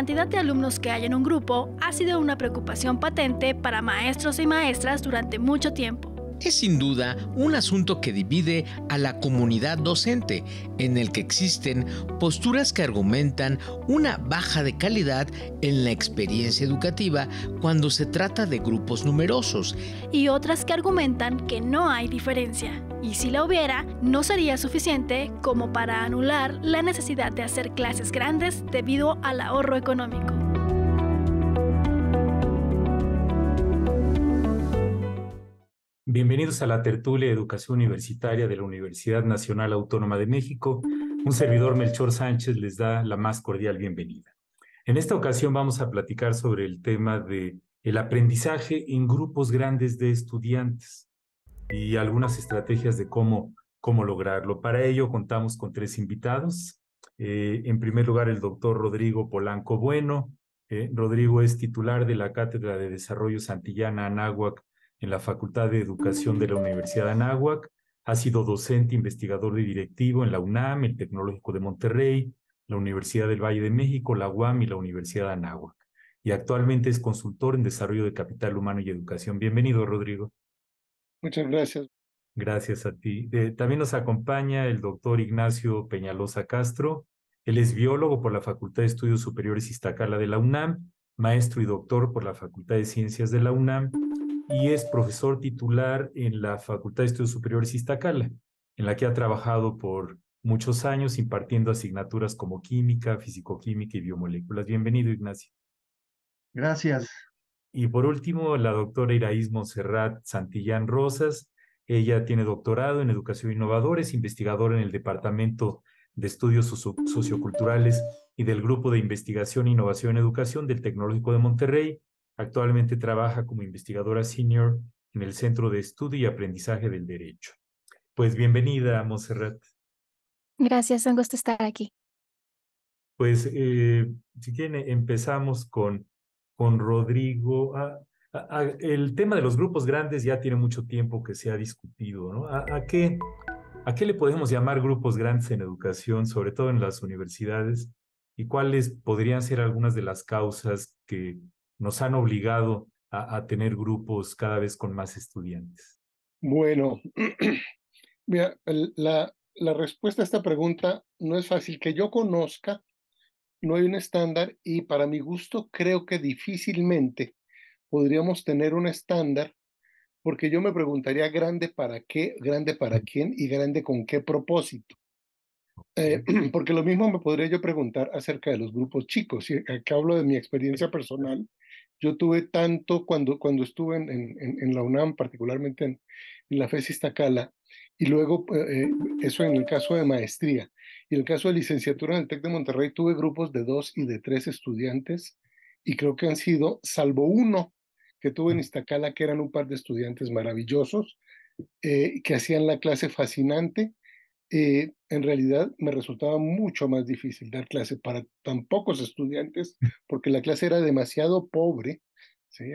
La cantidad de alumnos que hay en un grupo ha sido una preocupación patente para maestros y maestras durante mucho tiempo es sin duda un asunto que divide a la comunidad docente, en el que existen posturas que argumentan una baja de calidad en la experiencia educativa cuando se trata de grupos numerosos. Y otras que argumentan que no hay diferencia, y si la hubiera, no sería suficiente como para anular la necesidad de hacer clases grandes debido al ahorro económico. Bienvenidos a la tertulia de Educación Universitaria de la Universidad Nacional Autónoma de México. Un servidor Melchor Sánchez les da la más cordial bienvenida. En esta ocasión vamos a platicar sobre el tema de el aprendizaje en grupos grandes de estudiantes y algunas estrategias de cómo, cómo lograrlo. Para ello contamos con tres invitados. Eh, en primer lugar, el doctor Rodrigo Polanco Bueno. Eh, Rodrigo es titular de la Cátedra de Desarrollo Santillana Anáhuac en la Facultad de Educación de la Universidad de Anáhuac. Ha sido docente, investigador y directivo en la UNAM, el Tecnológico de Monterrey, la Universidad del Valle de México, la UAM y la Universidad de Anáhuac. Y actualmente es consultor en desarrollo de capital humano y educación. Bienvenido, Rodrigo. Muchas gracias. Gracias a ti. Eh, también nos acompaña el doctor Ignacio Peñalosa Castro. Él es biólogo por la Facultad de Estudios Superiores Iztacala de la UNAM, maestro y doctor por la Facultad de Ciencias de la UNAM, y es profesor titular en la Facultad de Estudios Superiores Iztacala, en la que ha trabajado por muchos años impartiendo asignaturas como química, fisicoquímica y biomoléculas. Bienvenido, Ignacio. Gracias. Y por último, la doctora Iraís Monserrat Santillán Rosas. Ella tiene doctorado en educación e innovadora, es investigadora en el Departamento de Estudios Socioculturales y del Grupo de Investigación, e Innovación en Educación del Tecnológico de Monterrey Actualmente trabaja como investigadora senior en el Centro de Estudio y Aprendizaje del Derecho. Pues bienvenida, Monserrat. Gracias, un gusto estar aquí. Pues eh, si tiene, eh, empezamos con, con Rodrigo. Ah, ah, ah, el tema de los grupos grandes ya tiene mucho tiempo que se ha discutido, ¿no? a qué, ¿A qué le podemos llamar grupos grandes en educación, sobre todo en las universidades? ¿Y cuáles podrían ser algunas de las causas que, nos han obligado a, tener grupos cada vez con más estudiantes? Bueno, la, respuesta a esta pregunta no es fácil. Que yo conozca, no hay un estándar y para mi gusto creo que difícilmente podríamos tener un estándar porque yo me preguntaría grande para qué, grande para quién y grande con qué propósito. Eh, porque lo mismo me podría yo preguntar acerca de los grupos chicos. acá eh, hablo de mi experiencia personal yo tuve tanto cuando, cuando estuve en, la UNAM, particularmente en, la FES Iztacala, y luego eh, eh, eso en el caso de maestría. Y en el caso de licenciatura en el TEC de Monterrey tuve grupos de dos y de tres estudiantes y creo que han sido, salvo uno que tuve en Iztacala, que eran un par de estudiantes maravillosos, eh, que hacían la clase fascinante eh, en realidad me resultaba mucho más difícil dar clase para tan pocos estudiantes, mm. porque la clase era demasiado pobre,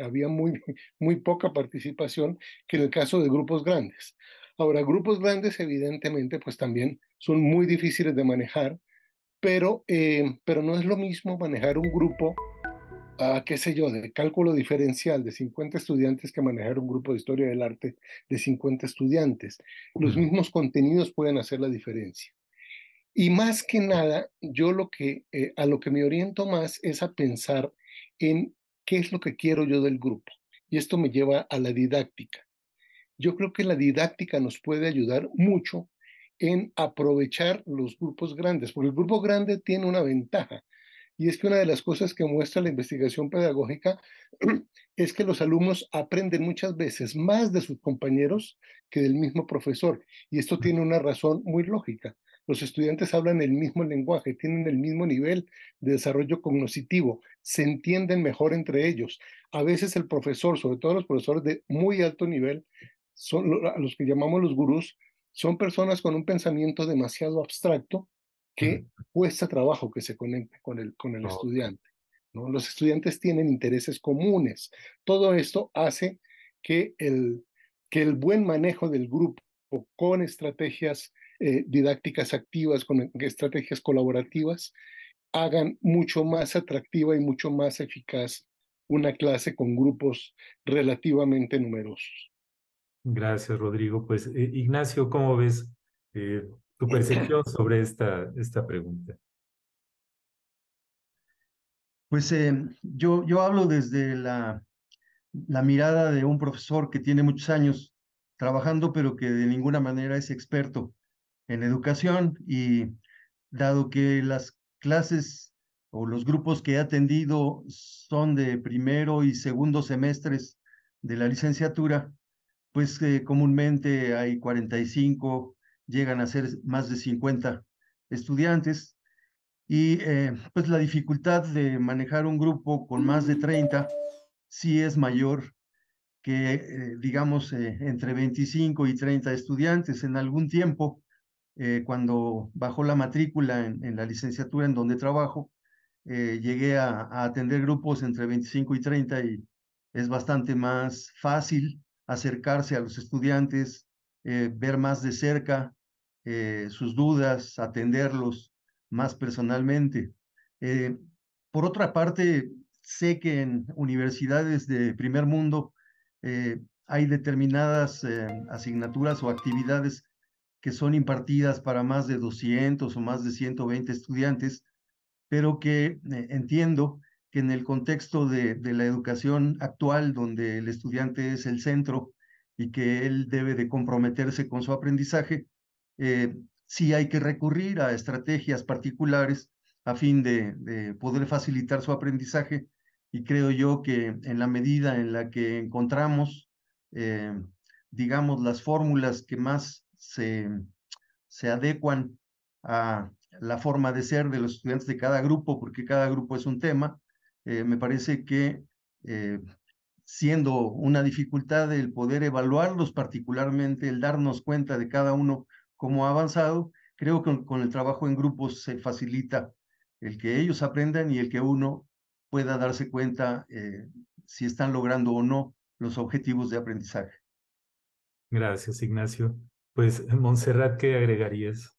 había muy, muy poca participación que en el caso de grupos grandes. Ahora, grupos grandes evidentemente pues también son muy difíciles de manejar, pero, eh, pero no es lo mismo manejar un grupo a, qué sé yo, de cálculo diferencial de 50 estudiantes que manejar un grupo de historia del arte de 50 estudiantes. Los mismos contenidos pueden hacer la diferencia. Y más que nada, yo lo que, eh, a lo que me oriento más es a pensar en qué es lo que quiero yo del grupo. Y esto me lleva a la didáctica. Yo creo que la didáctica nos puede ayudar mucho en aprovechar los grupos grandes, porque el grupo grande tiene una ventaja y es que una de las cosas que muestra la investigación pedagógica es que los alumnos aprenden muchas veces más de sus compañeros que del mismo profesor. Y esto tiene una razón muy lógica. Los estudiantes hablan el mismo lenguaje, tienen el mismo nivel de desarrollo cognitivo, se entienden mejor entre ellos. A veces el profesor, sobre todo los profesores de muy alto nivel, son a los que llamamos los gurús, son personas con un pensamiento demasiado abstracto que cuesta trabajo que se conecte con el, con el estudiante. ¿no? Los estudiantes tienen intereses comunes. Todo esto hace que el, que el buen manejo del grupo con estrategias eh, didácticas activas, con estrategias colaborativas, hagan mucho más atractiva y mucho más eficaz una clase con grupos relativamente numerosos. Gracias, Rodrigo. Pues, eh, Ignacio, ¿cómo ves? Eh, tu percepción sobre esta, esta pregunta. Pues em, yo, yo hablo desde la, mirada de un profesor que tiene muchos años trabajando, pero que de ninguna manera es experto en educación y dado que las clases o los grupos que he atendido son de primero y segundo semestres de la licenciatura, pues eh, comúnmente hay 45 llegan a ser más de 50 estudiantes. Y eh, pues la dificultad de manejar un grupo con más de 30 sí es mayor que, eh, digamos, eh, entre 25 y 30 estudiantes. En algún tiempo, cuando bajó la matrícula en, la licenciatura en donde trabajo, llegué a, atender grupos entre 25 y 30 y es bastante más fácil acercarse a los estudiantes, ver más de cerca eh, sus dudas, atenderlos más personalmente. Eh, por otra parte, sé que en universidades de primer mundo eh, hay determinadas asignaturas o actividades que son impartidas para más de 200 o más de 120 estudiantes, pero que entiendo que en el contexto de la educación actual, donde el estudiante es el centro y que él debe de comprometerse con su aprendizaje, eh, sí hay que recurrir a estrategias particulares a fin de, poder facilitar su aprendizaje y creo yo que en la medida en la que encontramos, eh, digamos, las fórmulas que más se, se adecuan a la forma de ser de los estudiantes de cada grupo, porque cada grupo es un tema, eh, me parece que eh, siendo una dificultad el poder evaluarlos particularmente, el darnos cuenta de cada uno como ha avanzado. Creo que con, el trabajo en grupos se facilita el que ellos aprendan y el que uno pueda darse cuenta eh, si están logrando o no los objetivos de aprendizaje. Gracias, Ignacio. Pues, Montserrat, ¿qué agregarías?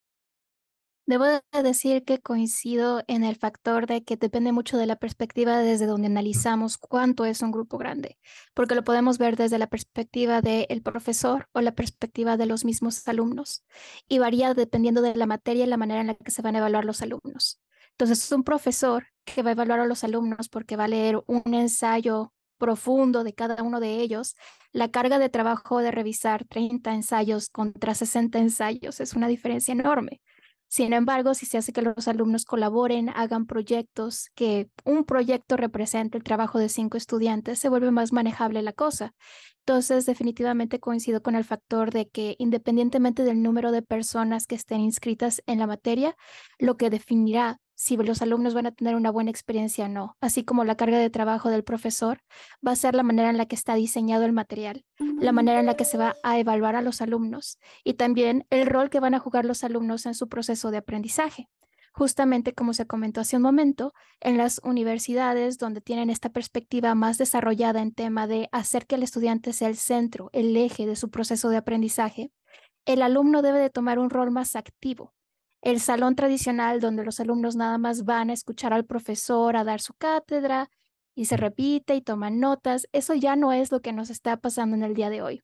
Debo decir que coincido en el factor de que depende mucho de la perspectiva desde donde analizamos cuánto es un grupo grande, porque lo podemos ver desde la perspectiva del profesor o la perspectiva de los mismos alumnos y varía dependiendo de la materia y la manera en la que se van a evaluar los alumnos. Entonces, un profesor que va a evaluar a los alumnos porque va a leer un ensayo profundo de cada uno de ellos, la carga de trabajo de revisar 30 ensayos contra 60 ensayos es una diferencia enorme. Sin embargo, si se hace que los alumnos colaboren, hagan proyectos, que un proyecto represente el trabajo de cinco estudiantes, se vuelve más manejable la cosa. Entonces, definitivamente coincido con el factor de que independientemente del número de personas que estén inscritas en la materia, lo que definirá si los alumnos van a tener una buena experiencia o no, así como la carga de trabajo del profesor va a ser la manera en la que está diseñado el material, la manera en la que se va a evaluar a los alumnos y también el rol que van a jugar los alumnos en su proceso de aprendizaje. Justamente como se comentó hace un momento, en las universidades donde tienen esta perspectiva más desarrollada en tema de hacer que el estudiante sea el centro, el eje de su proceso de aprendizaje, el alumno debe de tomar un rol más activo el salón tradicional donde los alumnos nada más van a escuchar al profesor a dar su cátedra y se repite y toman notas, eso ya no es lo que nos está pasando en el día de hoy.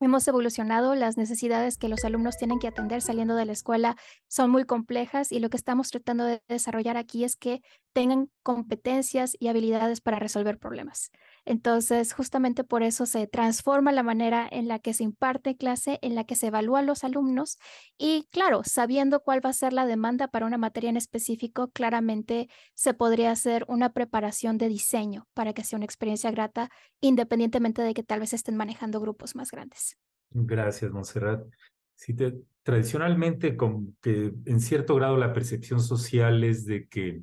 Hemos evolucionado, las necesidades que los alumnos tienen que atender saliendo de la escuela son muy complejas y lo que estamos tratando de desarrollar aquí es que tengan competencias y habilidades para resolver problemas. Entonces, justamente por eso se transforma la manera en la que se imparte clase, en la que se evalúan los alumnos y, claro, sabiendo cuál va a ser la demanda para una materia en específico, claramente se podría hacer una preparación de diseño para que sea una experiencia grata, independientemente de que tal vez estén manejando grupos más grandes. Gracias, Monserrat. Si te, tradicionalmente, con, en cierto grado la percepción social es de que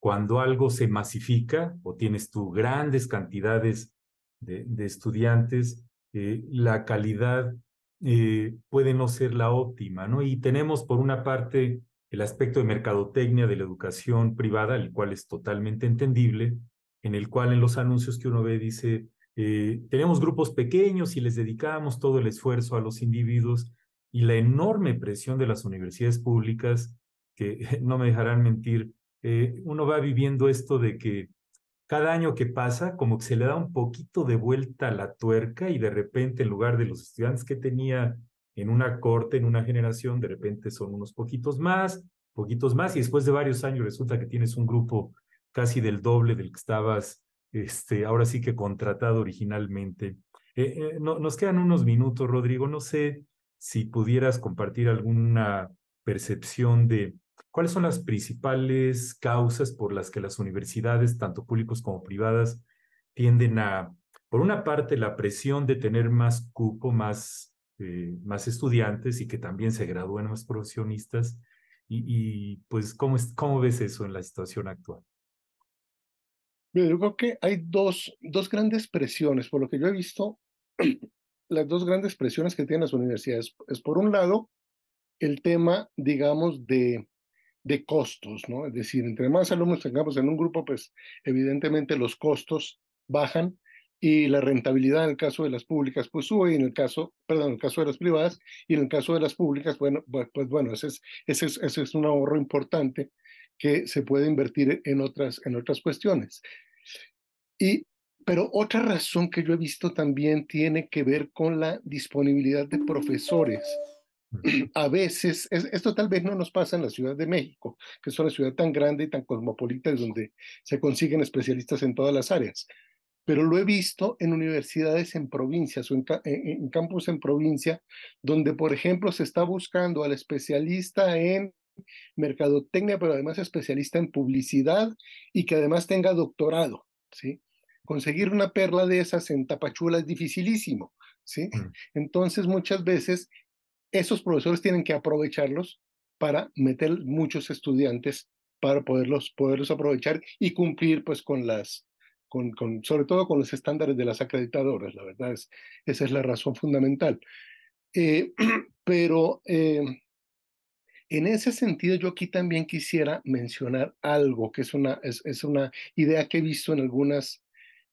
cuando algo se masifica o tienes tú grandes cantidades de, estudiantes, eh, la calidad eh, puede no ser la óptima, ¿no? Y tenemos por una parte el aspecto de mercadotecnia de la educación privada, el cual es totalmente entendible, en el cual en los anuncios que uno ve dice, eh, tenemos grupos pequeños y les dedicamos todo el esfuerzo a los individuos y la enorme presión de las universidades públicas, que no me dejarán mentir, eh, uno va viviendo esto de que cada año que pasa, como que se le da un poquito de vuelta a la tuerca y de repente en lugar de los estudiantes que tenía en una corte, en una generación, de repente son unos poquitos más, poquitos más, y después de varios años resulta que tienes un grupo casi del doble del que estabas, este, ahora sí que contratado originalmente. Eh, eh, no, nos quedan unos minutos, Rodrigo, no sé si pudieras compartir alguna percepción de ¿Cuáles son las principales causas por las que las universidades, tanto públicas como privadas, tienden a, por una parte, la presión de tener más cupo, más, eh, más estudiantes y que también se gradúen más profesionistas? Y, pues, ¿cómo, ¿cómo ves eso en la situación actual? yo creo que hay dos, dos grandes presiones. Por lo que yo he visto, las dos grandes presiones que tienen las universidades es, por un lado, el tema, digamos, de de costos, ¿no? Es decir, entre más alumnos tengamos en un grupo, pues evidentemente los costos bajan y la rentabilidad en el caso de las públicas pues sube y en el caso, perdón, en el caso de las privadas y en el caso de las públicas, bueno, pues, pues bueno, ese es, ese es, un ahorro importante que se puede invertir en otras, en otras cuestiones. Y, pero otra razón que yo he visto también tiene que ver con la disponibilidad de profesores a veces, esto tal vez no nos pasa en la Ciudad de México, que es una ciudad tan grande y tan cosmopolita, es donde se consiguen especialistas en todas las áreas, pero lo he visto en universidades en provincias o en, eh, en campus en provincia, donde, por ejemplo, se está buscando al especialista en mercadotecnia, pero además especialista en publicidad y que además tenga doctorado, ¿sí? Conseguir una perla de esas en Tapachula es dificilísimo, ¿sí? Mm. Entonces, muchas veces esos profesores tienen que aprovecharlos para meter muchos estudiantes para poderlos, poderlos aprovechar y cumplir pues con las, con, con, sobre todo con los estándares de las acreditadoras, la verdad es, esa es la razón fundamental. Eh, pero eh, en ese sentido yo aquí también quisiera mencionar algo que es una, es, es una idea que he visto en algunas,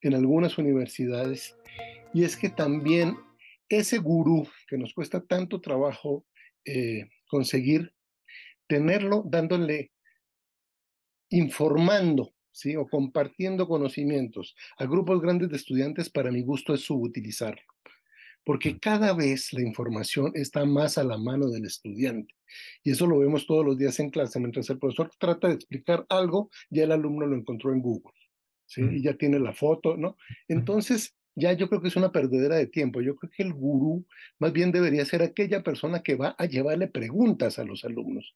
en algunas universidades y es que también ese gurú que nos cuesta tanto trabajo eh, conseguir, tenerlo dándole, informando, ¿sí? O compartiendo conocimientos a grupos grandes de estudiantes, para mi gusto es subutilizarlo. Porque cada vez la información está más a la mano del estudiante. Y eso lo vemos todos los días en clase. Mientras el profesor trata de explicar algo, ya el alumno lo encontró en Google. ¿sí? Y ya tiene la foto, ¿no? Entonces, ya yo creo que es una perdedera de tiempo. Yo creo que el gurú más bien debería ser aquella persona que va a llevarle preguntas a los alumnos,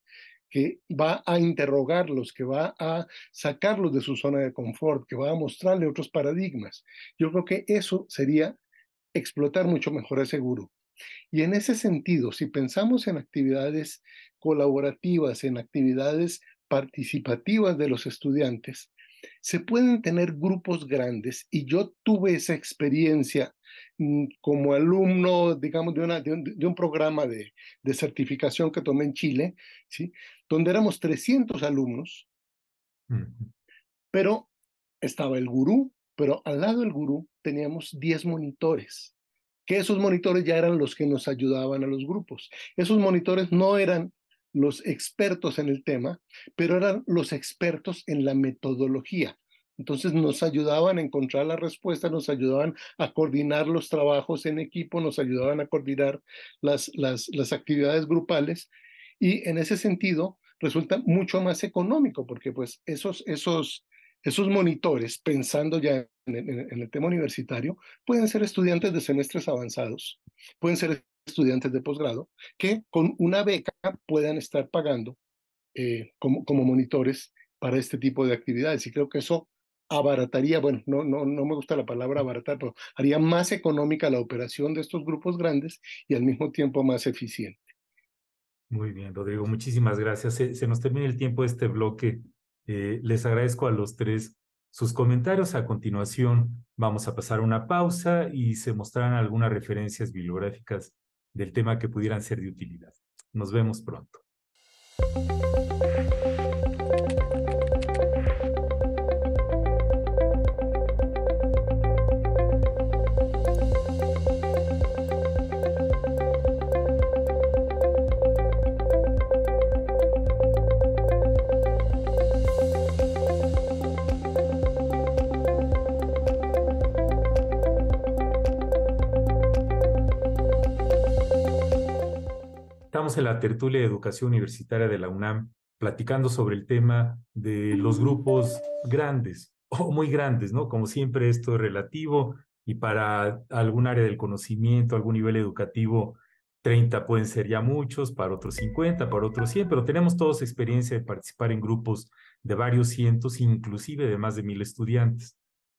que va a interrogarlos, que va a sacarlos de su zona de confort, que va a mostrarle otros paradigmas. Yo creo que eso sería explotar mucho mejor a ese gurú. Y en ese sentido, si pensamos en actividades colaborativas, en actividades participativas de los estudiantes, se pueden tener grupos grandes y yo tuve esa experiencia mm, como alumno, digamos, de, una, de, un, programa de, de, certificación que tomé en Chile, ¿sí? donde éramos 300 alumnos, pero estaba el gurú, pero al lado del gurú teníamos 10 monitores, que esos monitores ya eran los que nos ayudaban a los grupos. Esos monitores no eran los expertos en el tema, pero eran los expertos en la metodología. Entonces nos ayudaban a encontrar la respuesta, nos ayudaban a coordinar los trabajos en equipo, nos ayudaban a coordinar las, las, actividades grupales y en ese sentido resulta mucho más económico porque pues esos, esos, esos monitores, pensando ya en, en, el tema universitario, pueden ser estudiantes de semestres avanzados, pueden ser estudiantes de posgrado que con una beca puedan estar pagando eh, como, como monitores para este tipo de actividades. Y creo que eso abarataría, bueno, no, no, no me gusta la palabra abaratar, pero haría más económica la operación de estos grupos grandes y al mismo tiempo más eficiente. Muy bien, Rodrigo, muchísimas gracias. Se, nos termina el tiempo de este bloque. Eh, les agradezco a los tres sus comentarios. A continuación, vamos a pasar una pausa y se mostrarán algunas referencias bibliográficas del tema que pudieran ser de utilidad. Nos vemos pronto. tertulia de educación universitaria de la UNAM platicando sobre el tema de los grupos grandes o muy grandes, ¿no? Como siempre esto es relativo y para algún área del conocimiento, algún nivel educativo, 30 pueden ser ya muchos, para otros 50, para otros 100, pero tenemos todos experiencia de participar en grupos de varios cientos, inclusive de más de mil estudiantes.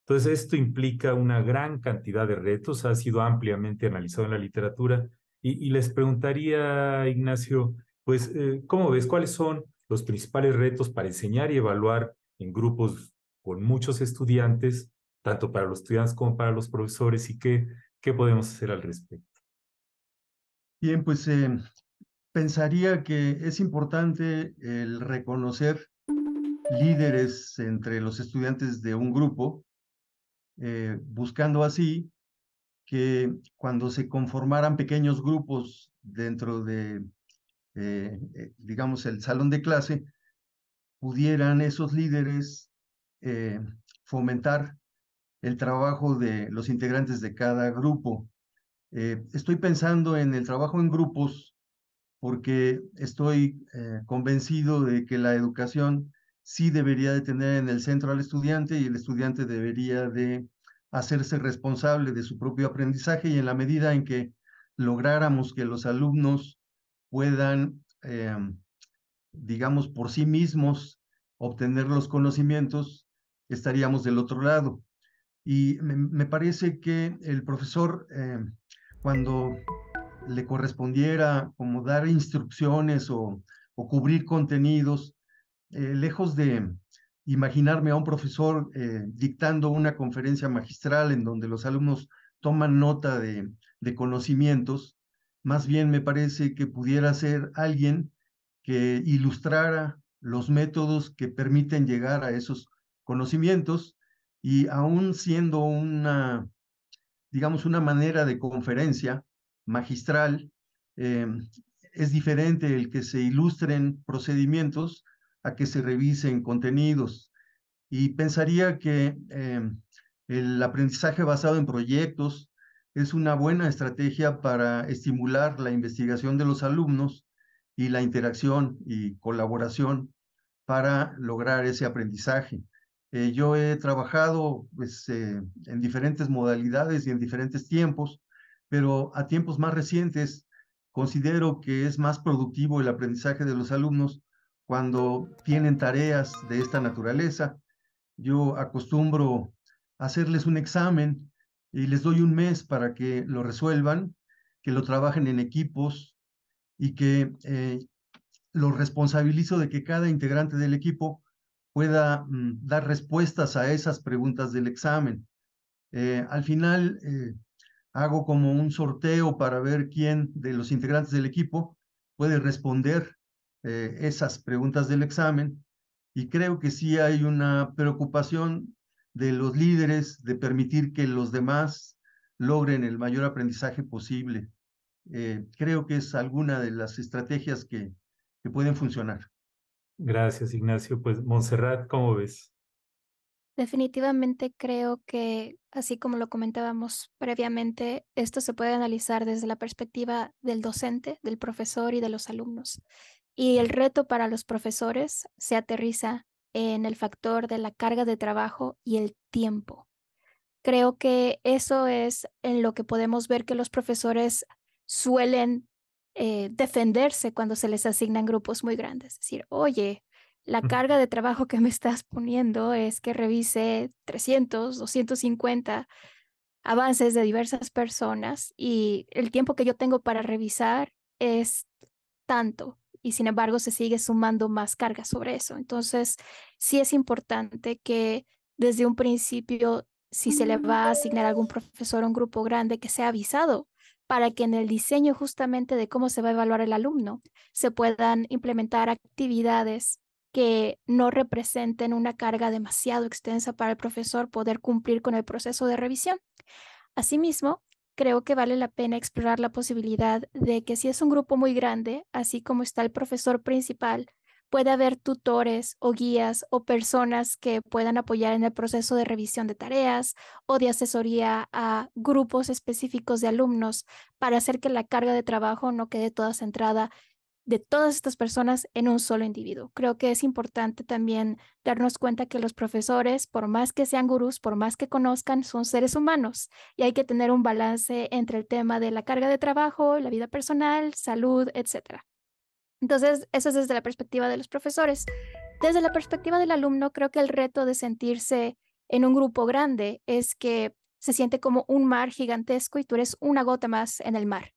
Entonces, esto implica una gran cantidad de retos, ha sido ampliamente analizado en la literatura y, les preguntaría, Ignacio, pues, eh, ¿cómo ves? ¿Cuáles son los principales retos para enseñar y evaluar en grupos con muchos estudiantes, tanto para los estudiantes como para los profesores, y qué, qué podemos hacer al respecto? Bien, pues eh, pensaría que es importante el reconocer líderes entre los estudiantes de un grupo, eh, buscando así que cuando se conformaran pequeños grupos dentro de, eh, eh, digamos, el salón de clase, pudieran esos líderes eh, fomentar el trabajo de los integrantes de cada grupo. estoy pensando en el trabajo en grupos porque estoy convencido de que la educación sí debería de tener en el centro al estudiante y el estudiante debería de hacerse responsable de su propio aprendizaje y en la medida en que lográramos que los alumnos puedan, eh, digamos, por sí mismos obtener los conocimientos, estaríamos del otro lado. Y me, parece que el profesor, eh, cuando le correspondiera como dar instrucciones o, cubrir contenidos, eh, lejos de, imaginarme a un profesor eh, dictando una conferencia magistral en donde los alumnos toman nota de, conocimientos, más bien me parece que pudiera ser alguien que ilustrara los métodos que permiten llegar a esos conocimientos y aún siendo una, digamos, una manera de conferencia magistral, eh, es diferente el que se ilustren procedimientos a que se revisen contenidos. Y pensaría que em, el aprendizaje basado en proyectos es una buena estrategia para estimular la investigación de los alumnos y la interacción y colaboración para lograr ese aprendizaje. Eh, yo he trabajado pues, eh, en diferentes modalidades y en diferentes tiempos, pero a tiempos más recientes considero que es más productivo el aprendizaje de los alumnos cuando tienen tareas de esta naturaleza. Yo acostumbro hacerles un examen y les doy un mes para que lo resuelvan, que lo trabajen en equipos y que eh, lo responsabilizo de que cada integrante del equipo pueda mm, dar respuestas a esas preguntas del examen. Eh, al final eh, hago como un sorteo para ver quién de los integrantes del equipo puede responder eh, esas preguntas del examen y creo que sí hay una preocupación de los líderes de permitir que los demás logren el mayor aprendizaje posible. Eh, creo que es alguna de las estrategias que, que pueden funcionar. Gracias, Ignacio. Pues, Montserrat, ¿cómo ves? Definitivamente creo que, así como lo comentábamos previamente, esto se puede analizar desde la perspectiva del docente, del profesor y de los alumnos. Y el reto para los profesores se aterriza en el factor de la carga de trabajo y el tiempo. Creo que eso es en lo que podemos ver que los profesores suelen eh, defenderse cuando se les asignan grupos muy grandes. Es decir, oye, la carga de trabajo que me estás poniendo es que revise 300, 250 avances de diversas personas y el tiempo que yo tengo para revisar es tanto y sin embargo se sigue sumando más carga sobre eso. Entonces, sí es importante que desde un principio, si se le va a asignar a algún profesor a un grupo grande, que sea avisado para que en el diseño justamente de cómo se va a evaluar el alumno se puedan implementar actividades que no representen una carga demasiado extensa para el profesor poder cumplir con el proceso de revisión. Asimismo, creo que vale la pena explorar la posibilidad de que si es un grupo muy grande, así como está el profesor principal, puede haber tutores o guías o personas que puedan apoyar en el proceso de revisión de tareas o de asesoría a grupos específicos de alumnos para hacer que la carga de trabajo no quede toda centrada de todas estas personas en un solo individuo. Creo que es importante también darnos cuenta que los profesores, por más que sean gurús, por más que conozcan, son seres humanos y hay que tener un balance entre el tema de la carga de trabajo, la vida personal, salud, etc. Entonces, eso es desde la perspectiva de los profesores. Desde la perspectiva del alumno, creo que el reto de sentirse en un grupo grande es que se siente como un mar gigantesco y tú eres una gota más en el mar.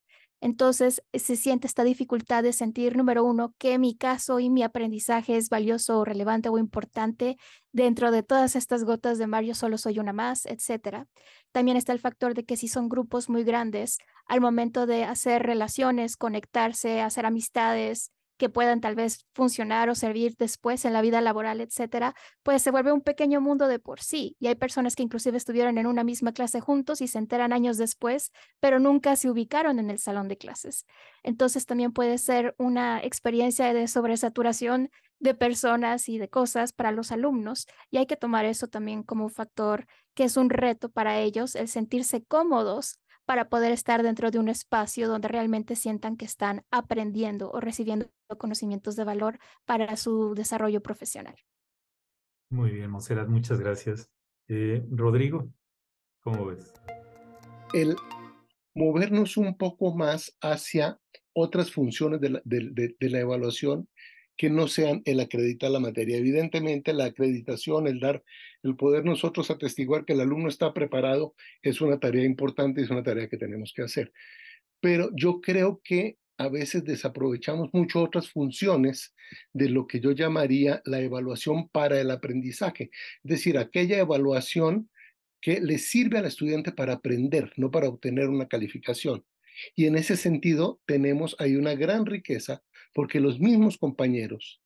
Entonces se siente esta dificultad de sentir, número uno, que mi caso y mi aprendizaje es valioso o relevante o importante dentro de todas estas gotas de Mario solo soy una más, etc. También está el factor de que si son grupos muy grandes, al momento de hacer relaciones, conectarse, hacer amistades, que puedan tal vez funcionar o servir después en la vida laboral, etcétera, pues se vuelve un pequeño mundo de por sí. Y hay personas que inclusive estuvieron en una misma clase juntos y se enteran años después, pero nunca se ubicaron en el salón de clases. Entonces también puede ser una experiencia de sobresaturación de personas y de cosas para los alumnos y hay que tomar eso también como un factor que es un reto para ellos, el sentirse cómodos para poder estar dentro de un espacio donde realmente sientan que están aprendiendo o recibiendo conocimientos de valor para su desarrollo profesional. Muy bien, Monserrat, muchas gracias. Eh, Rodrigo, ¿cómo ves? El movernos un poco más hacia otras funciones de la evaluación que no sean el acreditar la materia. Evidentemente, la acreditación, el dar, el poder nosotros atestiguar que el alumno está preparado, es una tarea importante y es una tarea que tenemos que hacer. Pero yo creo que a veces desaprovechamos mucho otras funciones de lo que yo llamaría la evaluación para el aprendizaje, es decir, aquella evaluación que le sirve al estudiante para aprender, no para obtener una calificación. Y en ese sentido tenemos ahí una gran riqueza porque los mismos compañeros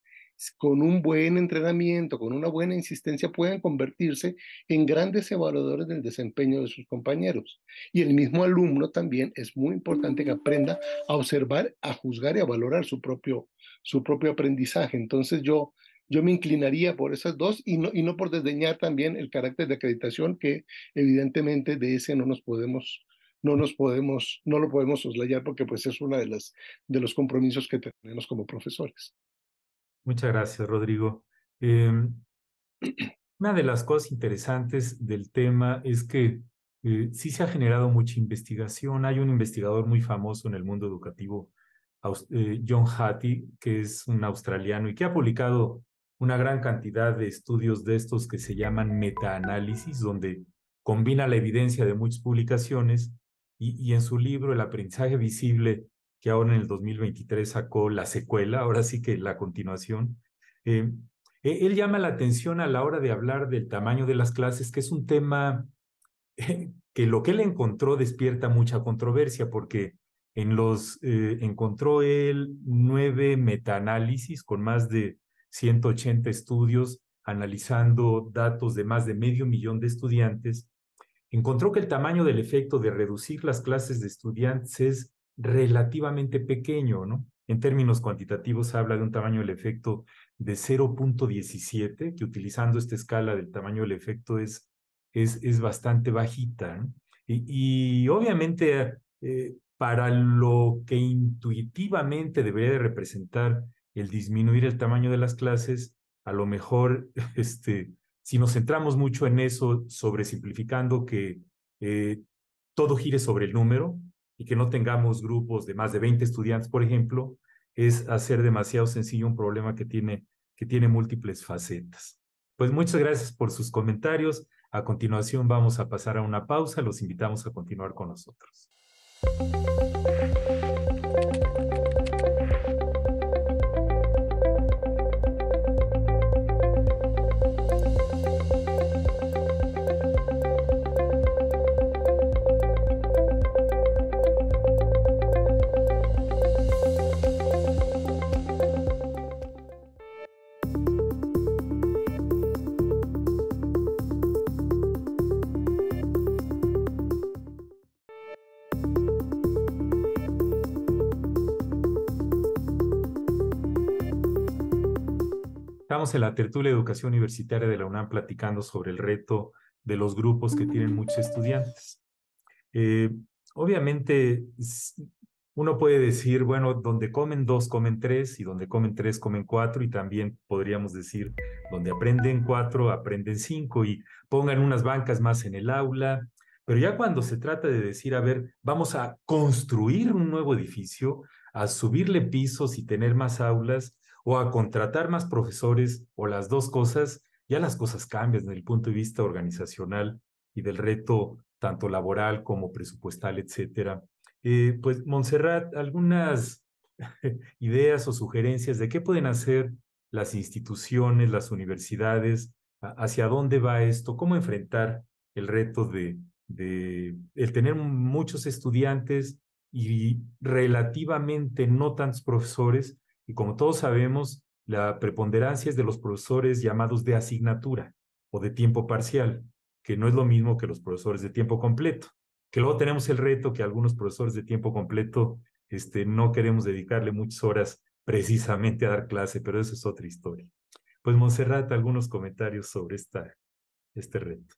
con un buen entrenamiento, con una buena insistencia, pueden convertirse en grandes evaluadores del desempeño de sus compañeros. Y el mismo alumno también es muy importante que aprenda a observar, a juzgar y a valorar su propio, su propio aprendizaje. Entonces yo, yo me inclinaría por esas dos y no, y no por desdeñar también el carácter de acreditación, que evidentemente de ese no nos podemos no nos podemos, no lo podemos soslayar porque pues es uno de, las, de los compromisos que tenemos como profesores. Muchas gracias, Rodrigo. Em, una de las cosas interesantes del tema es que eh, sí se ha generado mucha investigación. Hay un investigador muy famoso en el mundo educativo, eh, John Hattie, que es un australiano y que ha publicado una gran cantidad de estudios de estos que se llaman metaanálisis, donde combina la evidencia de muchas publicaciones y, en su libro El aprendizaje visible, que ahora en el 2023 sacó la secuela, ahora sí que la continuación, eh, e, él llama la atención a la hora de hablar del tamaño de las clases, que es un tema que lo que él encontró despierta mucha controversia, porque en los eh, encontró él nueve metaanálisis con más de 180 estudios analizando datos de más de medio millón de estudiantes encontró que el tamaño del efecto de reducir las clases de estudiantes es relativamente pequeño, ¿no? En términos cuantitativos habla de un tamaño del efecto de 0.17, que utilizando esta escala del tamaño del efecto es, es, es bastante bajita. Y, obviamente eh, para lo que intuitivamente debería de representar el disminuir el tamaño de las clases, a lo mejor este, si nos centramos mucho en eso, sobre simplificando que eh, todo gire sobre el número y que no tengamos grupos de más de 20 estudiantes, por ejemplo, es hacer demasiado sencillo un problema que tiene, que tiene múltiples facetas. Pues muchas gracias por sus comentarios. A continuación vamos a pasar a una pausa. Los invitamos a continuar con nosotros. Estamos en la tertulia de educación universitaria de la UNAM platicando sobre el reto de los grupos que tienen muchos estudiantes. Eh, obviamente, uno puede decir, bueno, donde comen dos, comen tres, y donde comen tres, comen cuatro, y también podríamos decir, donde aprenden cuatro, aprenden cinco, y pongan unas bancas más en el aula. Pero ya cuando se trata de decir, a ver, vamos a construir un nuevo edificio, a subirle pisos y tener más aulas, o a contratar más profesores o las dos cosas, ya las cosas cambian desde el punto de vista organizacional y del reto tanto laboral como presupuestal, etcétera. Eh, pues, Montserrat, algunas ideas o sugerencias de qué pueden hacer las instituciones, las universidades, hacia dónde va esto, cómo enfrentar el reto de, de el tener muchos estudiantes y relativamente no tantos profesores, y como todos sabemos, la preponderancia es de los profesores llamados de asignatura o de tiempo parcial, que no es lo mismo que los profesores de tiempo completo. Que luego tenemos el reto que algunos profesores de tiempo completo este, no queremos dedicarle muchas horas precisamente a dar clase, pero eso es otra historia. Pues Monserrat, algunos comentarios sobre esta, este reto.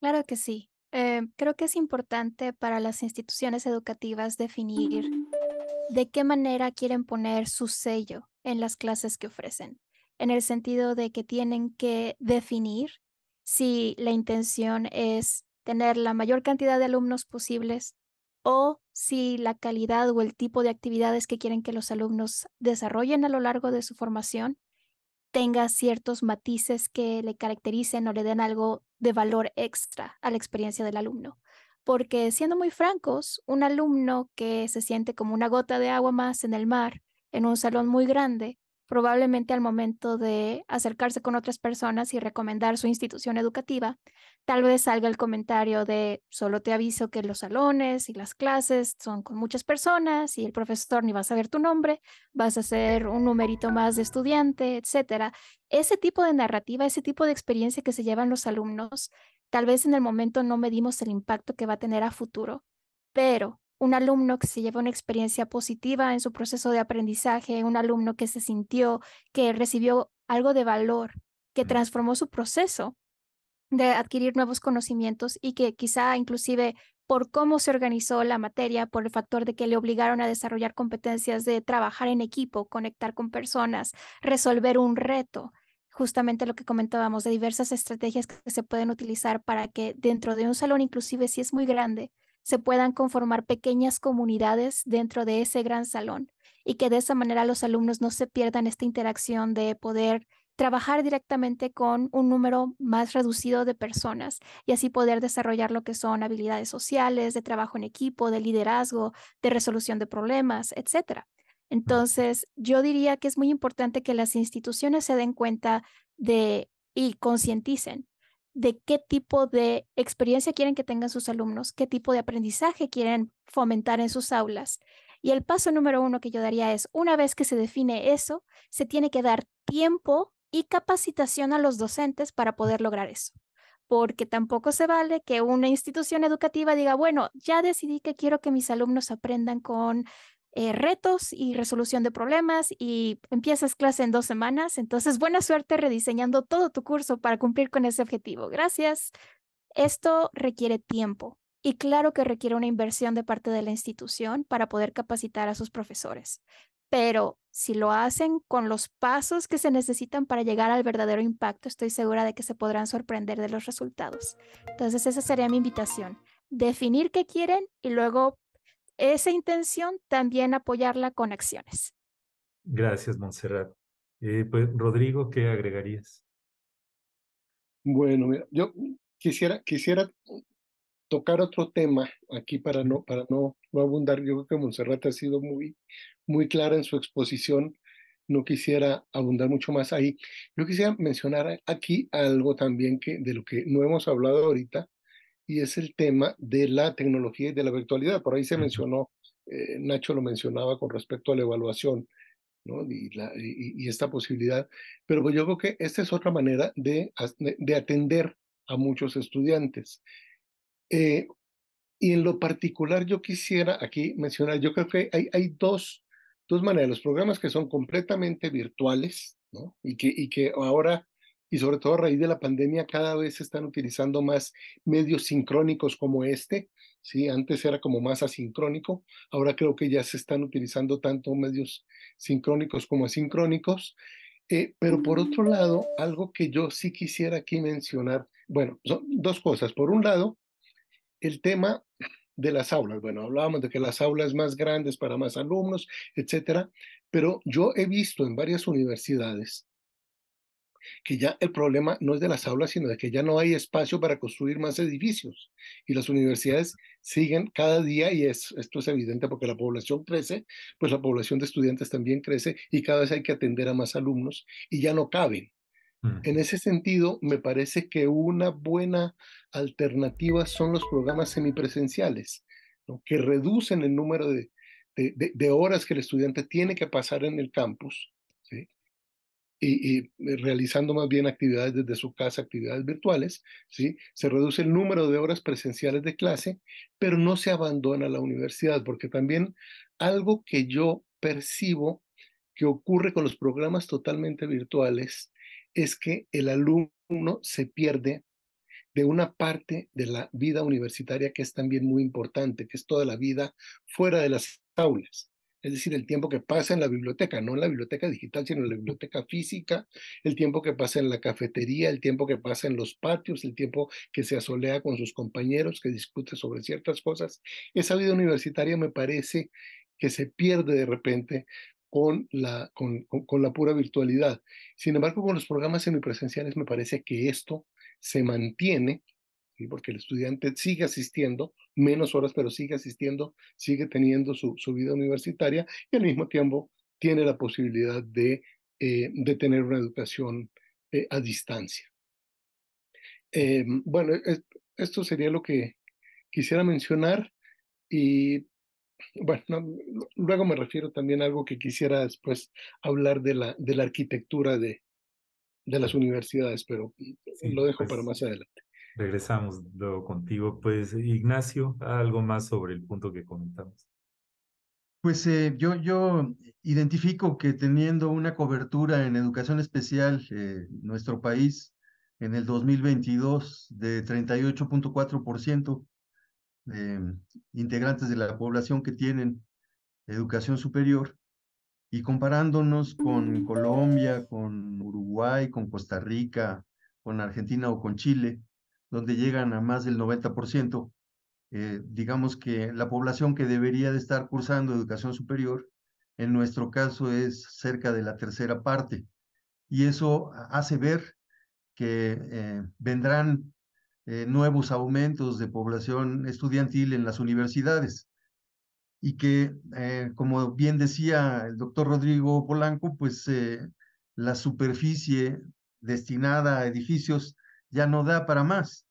Claro que sí. Eh, creo que es importante para las instituciones educativas definir de qué manera quieren poner su sello en las clases que ofrecen, en el sentido de que tienen que definir si la intención es tener la mayor cantidad de alumnos posibles o si la calidad o el tipo de actividades que quieren que los alumnos desarrollen a lo largo de su formación tenga ciertos matices que le caractericen o le den algo de valor extra a la experiencia del alumno porque siendo muy francos, un alumno que se siente como una gota de agua más en el mar, en un salón muy grande, probablemente al momento de acercarse con otras personas y recomendar su institución educativa, tal vez salga el comentario de solo te aviso que los salones y las clases son con muchas personas y el profesor ni va a saber tu nombre, vas a ser un numerito más de estudiante, etcétera. Ese tipo de narrativa, ese tipo de experiencia que se llevan los alumnos Tal vez en el momento no medimos el impacto que va a tener a futuro, pero un alumno que se lleva una experiencia positiva en su proceso de aprendizaje, un alumno que se sintió, que recibió algo de valor, que transformó su proceso de adquirir nuevos conocimientos y que quizá inclusive por cómo se organizó la materia, por el factor de que le obligaron a desarrollar competencias de trabajar en equipo, conectar con personas, resolver un reto, justamente lo que comentábamos de diversas estrategias que se pueden utilizar para que dentro de un salón, inclusive si es muy grande, se puedan conformar pequeñas comunidades dentro de ese gran salón y que de esa manera los alumnos no se pierdan esta interacción de poder trabajar directamente con un número más reducido de personas y así poder desarrollar lo que son habilidades sociales, de trabajo en equipo, de liderazgo, de resolución de problemas, etcétera. Entonces, yo diría que es muy importante que las instituciones se den cuenta de y concienticen de qué tipo de experiencia quieren que tengan sus alumnos, qué tipo de aprendizaje quieren fomentar en sus aulas. Y el paso número uno que yo daría es, una vez que se define eso, se tiene que dar tiempo y capacitación a los docentes para poder lograr eso. Porque tampoco se vale que una institución educativa diga, bueno, ya decidí que quiero que mis alumnos aprendan con eh, retos y resolución de problemas y empiezas clase en dos semanas. Entonces, buena suerte rediseñando todo tu curso para cumplir con ese objetivo. Gracias. Esto requiere tiempo y claro que requiere una inversión de parte de la institución para poder capacitar a sus profesores. Pero si lo hacen con los pasos que se necesitan para llegar al verdadero impacto, estoy segura de que se podrán sorprender de los resultados. Entonces, esa sería mi invitación. Definir qué quieren y luego esa intención, también apoyarla con acciones. Gracias, Montserrat. Eh, pues, Rodrigo, ¿qué agregarías? Bueno, mira, yo quisiera, quisiera tocar otro tema aquí para no, para no, abundar. Yo creo que Montserrat ha sido muy, muy clara en su exposición. No quisiera abundar mucho más ahí. Yo quisiera mencionar aquí algo también que, de lo que no hemos hablado ahorita, y es el tema de la tecnología y de la virtualidad. Por ahí se mencionó, eh, Nacho lo mencionaba con respecto a la evaluación y, esta posibilidad, pero pues yo creo que esta es otra manera de, de atender a muchos estudiantes. Eh, y en lo particular yo quisiera aquí mencionar, yo creo que hay, hay dos, dos maneras, los programas que son completamente virtuales ¿no? y, que, y que ahora y sobre todo a raíz de la pandemia cada vez se están utilizando más medios sincrónicos como este, ¿sí? Antes era como más asincrónico, ahora creo que ya se están utilizando tanto medios sincrónicos como asincrónicos. Eh, pero por otro lado, algo que yo sí quisiera aquí mencionar, bueno, son dos cosas. Por un lado, el tema de las aulas. Bueno, hablábamos de que las aulas más grandes para más alumnos, etcétera, pero yo he visto en varias universidades que ya el problema no es de las aulas, sino de que ya no hay espacio para construir más edificios. Y las universidades siguen cada día, y esto es evidente porque la población crece, pues la población de estudiantes también crece y cada vez hay que atender a más alumnos y ya no caben. En ese sentido, me parece que una buena alternativa son los programas semipresenciales, que reducen el número de, horas que el estudiante tiene que pasar en el campus y, eh, realizando más bien actividades desde su casa, actividades virtuales, ¿sí? se reduce el número de horas presenciales de clase, pero no se abandona la universidad, porque también algo que yo percibo que ocurre con los programas totalmente virtuales es que el alumno se pierde de una parte de la vida universitaria que es también muy importante, que es toda la vida fuera de las aulas es decir, el tiempo que pasa en la biblioteca, no en la biblioteca digital, sino en la biblioteca física, el tiempo que pasa en la cafetería, el tiempo que pasa en los patios, el tiempo que se asolea con sus compañeros, que discute sobre ciertas cosas. Esa vida universitaria me parece que se pierde de repente con la, la pura virtualidad. Sin embargo, con los programas semipresenciales me parece que esto se mantiene porque el estudiante sigue asistiendo, menos horas, pero sigue asistiendo, sigue teniendo su, vida universitaria y al mismo tiempo tiene la posibilidad de, eh, de tener una educación eh, a distancia. Em, bueno, esto sería lo que quisiera mencionar y bueno, luego me refiero también a algo que quisiera después hablar de la, de la arquitectura de, de las universidades, pero lo dejo para pues más adelante. Regresamos luego contigo. Pues, Ignacio, algo más sobre el punto que comentamos. Pues eh, yo, yo identifico que teniendo una cobertura en educación especial, eh, nuestro país en el 2022 de 38.4% de em, integrantes de la población que tienen educación superior, y comparándonos con Colombia, con Uruguay, con Costa Rica, con Argentina o con Chile, donde llegan a más del 90%, eh, digamos que la población que debería de estar cursando educación superior, en nuestro caso es cerca de la tercera parte. Y eso hace ver que eh, vendrán eh, nuevos aumentos de población estudiantil en las universidades. Y que, como bien decía el doctor Rodrigo Polanco, pues la superficie destinada a edificios ya no da para más.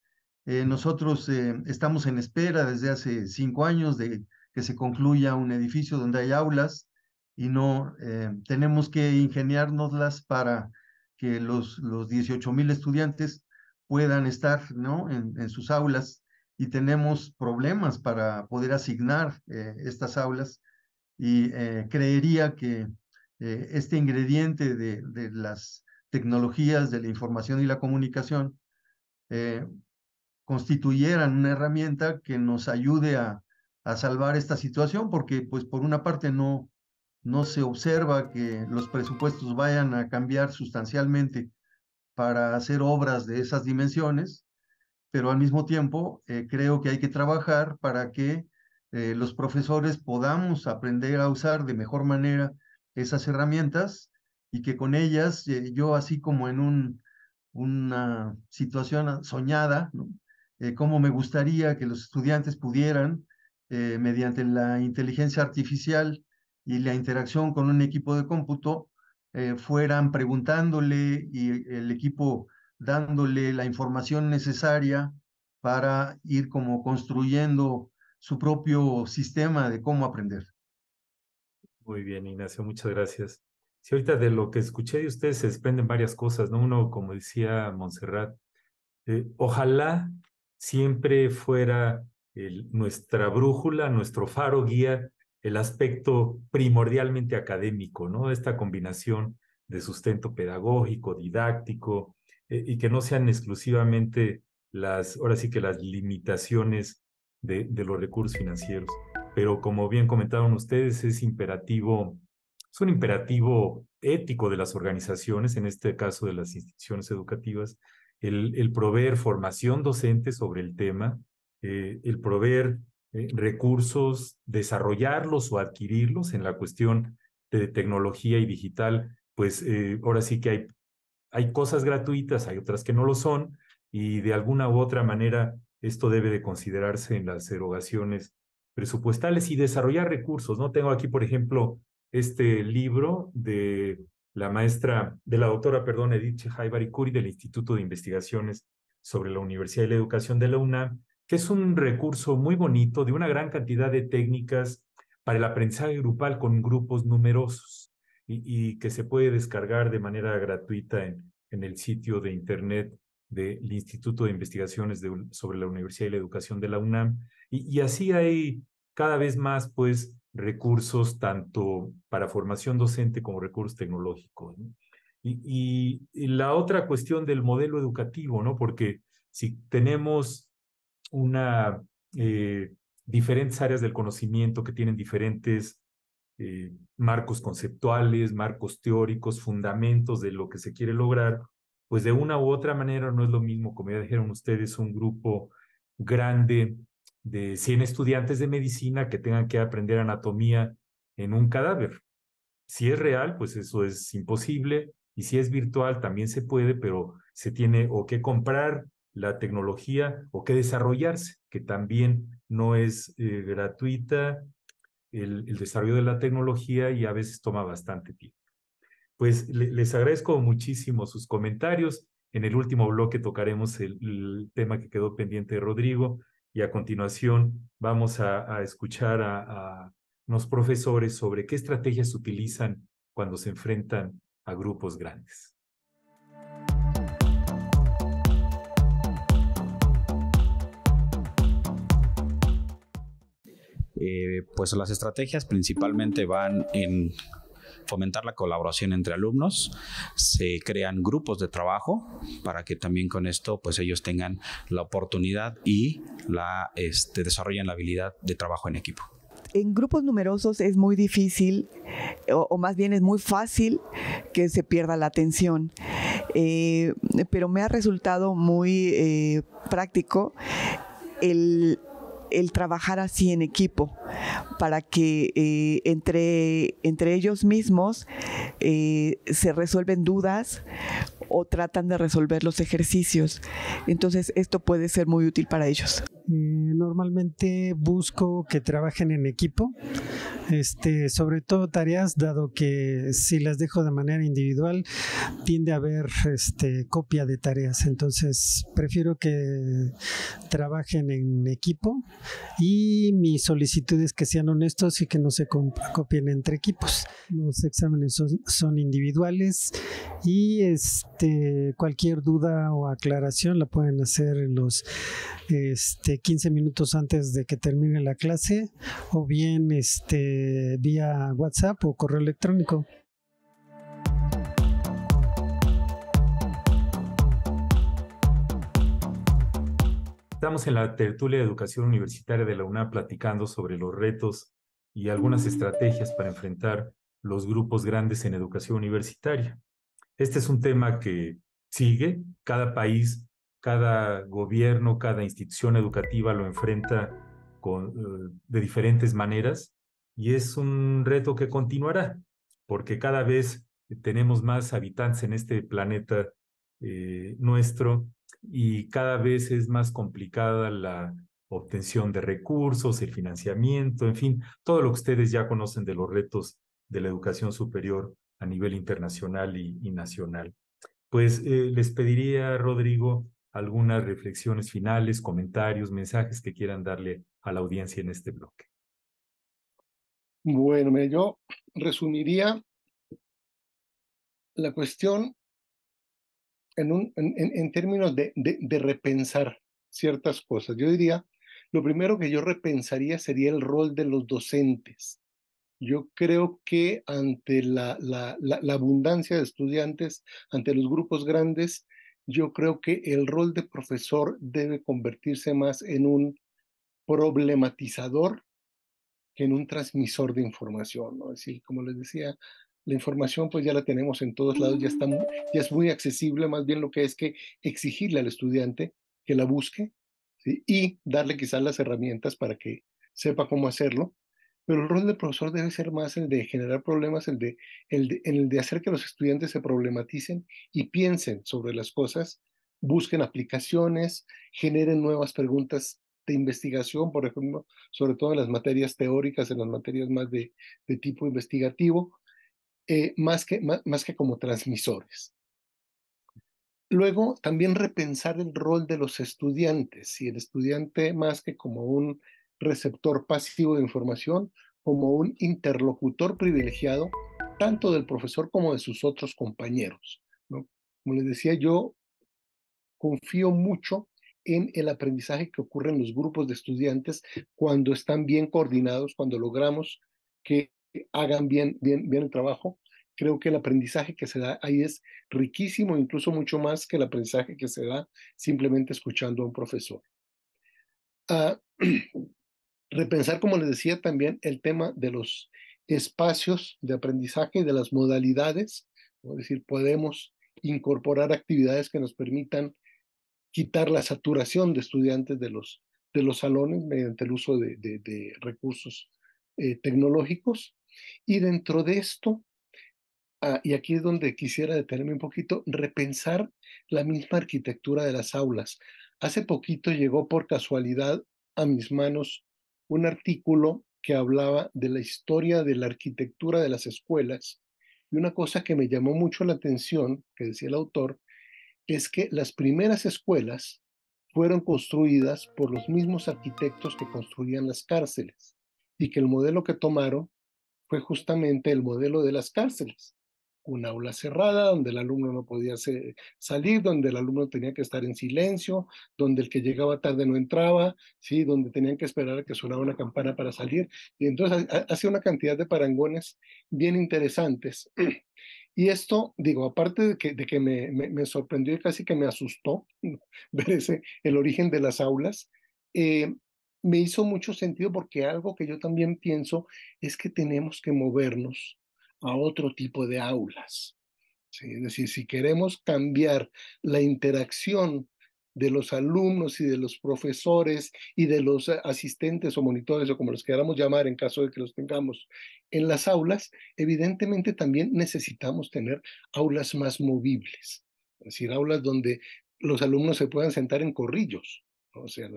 Eh, nosotros eh, estamos en espera desde hace cinco años de que se concluya un edificio donde hay aulas y no eh, tenemos que ingeniárnoslas para que los, los 18 mil estudiantes puedan estar ¿no? en, sus aulas y tenemos problemas para poder asignar estas aulas y creería que este ingrediente de, de las tecnologías de la información y la comunicación eh, constituyeran una herramienta que nos ayude a, salvar esta situación, porque pues por una parte no, no se observa que los presupuestos vayan a cambiar sustancialmente para hacer obras de esas dimensiones, pero al mismo tiempo eh, creo que hay que trabajar para que eh, los profesores podamos aprender a usar de mejor manera esas herramientas y que con ellas yo así como en un una situación soñada, ¿no? Eh, cómo me gustaría que los estudiantes pudieran, eh, mediante la inteligencia artificial y la interacción con un equipo de cómputo, eh, fueran preguntándole y el equipo dándole la información necesaria para ir como construyendo su propio sistema de cómo aprender. Muy bien, Ignacio, muchas gracias. Si ahorita de lo que escuché de ustedes se desprenden varias cosas, ¿no? Uno, como decía Montserrat, eh, ojalá siempre fuera nuestra brújula, nuestro faro guía, el aspecto primordialmente académico, ¿no? Esta combinación de sustento pedagógico, didáctico, eh, y que no sean exclusivamente las, ahora sí que las limitaciones de, de los recursos financieros. Pero como bien comentaron ustedes, es imperativo es un imperativo ético de las organizaciones, en este caso de las instituciones educativas, el, proveer formación docente sobre el tema, eh, el proveer eh, recursos, desarrollarlos o adquirirlos en la cuestión de tecnología y digital, pues eh, ahora sí que hay, hay cosas gratuitas, hay otras que no lo son, y de alguna u otra manera esto debe de considerarse en las erogaciones presupuestales y desarrollar recursos. No tengo aquí, por ejemplo, este libro de la maestra, de la doctora, perdón, Edith Haivari del Instituto de Investigaciones sobre la Universidad y la Educación de la UNAM, que es un recurso muy bonito de una gran cantidad de técnicas para el aprendizaje grupal con grupos numerosos y, que se puede descargar de manera gratuita en, el sitio de internet del Instituto de Investigaciones sobre la Universidad y la Educación de la UNAM. y así hay cada vez más, pues, recursos tanto para formación docente como recursos tecnológicos. Y, la otra cuestión del modelo educativo, ¿no? Porque si tenemos una, eh, diferentes áreas del conocimiento que tienen diferentes eh, marcos conceptuales, marcos teóricos, fundamentos de lo que se quiere lograr, pues de una u otra manera no es lo mismo, como ya dijeron ustedes, un grupo grande de 100 estudiantes de medicina que tengan que aprender anatomía en un cadáver. Si es real, pues eso es imposible, y si es virtual, también se puede, pero se tiene o que comprar la tecnología o que desarrollarse, que también no es eh, gratuita el, desarrollo de la tecnología y a veces toma bastante tiempo. Pues les agradezco muchísimo sus comentarios. En el último bloque tocaremos el tema que quedó pendiente de Rodrigo y a continuación vamos a, escuchar a, a unos profesores sobre qué estrategias utilizan cuando se enfrentan a grupos grandes. Eh, pues las estrategias principalmente van en fomentar la colaboración entre alumnos, se crean grupos de trabajo para que también con esto pues ellos tengan la oportunidad y la, este, desarrollen la habilidad de trabajo en equipo en grupos numerosos es muy difícil, o, más bien es muy fácil que se pierda la atención. Eh, pero me ha resultado muy eh, práctico el el trabajar así en equipo para que eh, entre, entre ellos mismos eh, se resuelven dudas, o tratan de resolver los ejercicios. Entonces esto puede ser muy útil para ellos. Eh, normalmente busco que trabajen en equipo, este, sobre todo tareas, dado que si las dejo de manera individual tiende a haber este, copia de tareas. Entonces prefiero que trabajen en equipo y mi solicitud es que sean honestos y que no se copien entre equipos. Los exámenes son, son individuales y este este, cualquier duda o aclaración la pueden hacer en los 15 este, minutos antes de que termine la clase o bien este, vía WhatsApp o correo electrónico. Estamos en la tertulia de educación universitaria de la UNA, platicando sobre los retos y algunas estrategias para enfrentar los grupos grandes en educación universitaria. Este es un tema que sigue, cada país, cada gobierno, cada institución educativa lo enfrenta eh, de diferentes maneras y es un reto que continuará, porque cada vez tenemos más habitantes en este planeta eh, nuestro y cada vez es más complicada la obtención de recursos, el financiamiento, en fin, todo lo que ustedes ya conocen de los retos de la educación superior a nivel internacional y, nacional. Pues eh, les pediría, Rodrigo, algunas reflexiones finales, comentarios, mensajes que quieran darle a la audiencia en este bloque. Bueno, yo resumiría la cuestión en, términos de, repensar ciertas cosas. Yo diría, lo primero que yo repensaría sería el rol de los docentes, yo creo que ante la, abundancia de estudiantes, ante los grupos grandes, yo creo que el rol de profesor debe convertirse más en un problematizador que en un transmisor de información. Es decir, como les decía, la información pues ya la tenemos en todos lados, ya, está, es muy accesible, más bien lo que es que exigirle al estudiante que la busque y darle quizás las herramientas para que sepa cómo hacerlo pero el rol del profesor debe ser más el de generar problemas, el de, el de, hacer que los estudiantes se problematicen y piensen sobre las cosas, busquen aplicaciones, generen nuevas preguntas de investigación, por ejemplo, sobre todo en las materias teóricas, en las materias más de, tipo investigativo, eh, más, que, más, más que como transmisores. Luego, también repensar el rol de los estudiantes, si el estudiante más que como un receptor pasivo de información como un interlocutor privilegiado tanto del profesor como de sus otros compañeros. Como les decía, yo confío mucho en el aprendizaje que ocurre en los grupos de estudiantes cuando están bien coordinados, cuando logramos que hagan bien, bien, bien el trabajo. Creo que el aprendizaje que se da ahí es riquísimo, incluso mucho más que el aprendizaje que se da simplemente escuchando a un profesor. Ah, repensar, como les decía, también el tema de los espacios de aprendizaje y de las modalidades, es decir, podemos incorporar actividades que nos permitan quitar la saturación de estudiantes de los, de los salones mediante el uso de, recursos eh, tecnológicos. Y dentro de esto, ah, y aquí es donde quisiera detenerme un poquito, repensar la misma arquitectura de las aulas. Hace poquito llegó por casualidad a mis manos un artículo que hablaba de la historia de la arquitectura de las escuelas y una cosa que me llamó mucho la atención, que decía el autor, es que las primeras escuelas fueron construidas por los mismos arquitectos que construían las cárceles y que el modelo que tomaron fue justamente el modelo de las cárceles, una aula cerrada, donde el alumno no podía salir, donde el alumno tenía que estar en silencio, donde el que llegaba tarde no entraba, ¿sí? donde tenían que esperar a que sonara una campana para salir. Y entonces hacía una cantidad de parangones bien interesantes. Y esto, digo, aparte de que, me, sorprendió y casi que me asustó ver ese, el origen de las aulas, eh, me hizo mucho sentido porque algo que yo también pienso es que tenemos que movernos a otro tipo de aulas. ¿sí? Es decir, si queremos cambiar la interacción de los alumnos y de los profesores y de los eh, asistentes o monitores o como los queramos llamar en caso de que los tengamos en las aulas, evidentemente también necesitamos tener aulas más movibles, es decir, aulas donde los alumnos se puedan sentar en corrillos, o sea,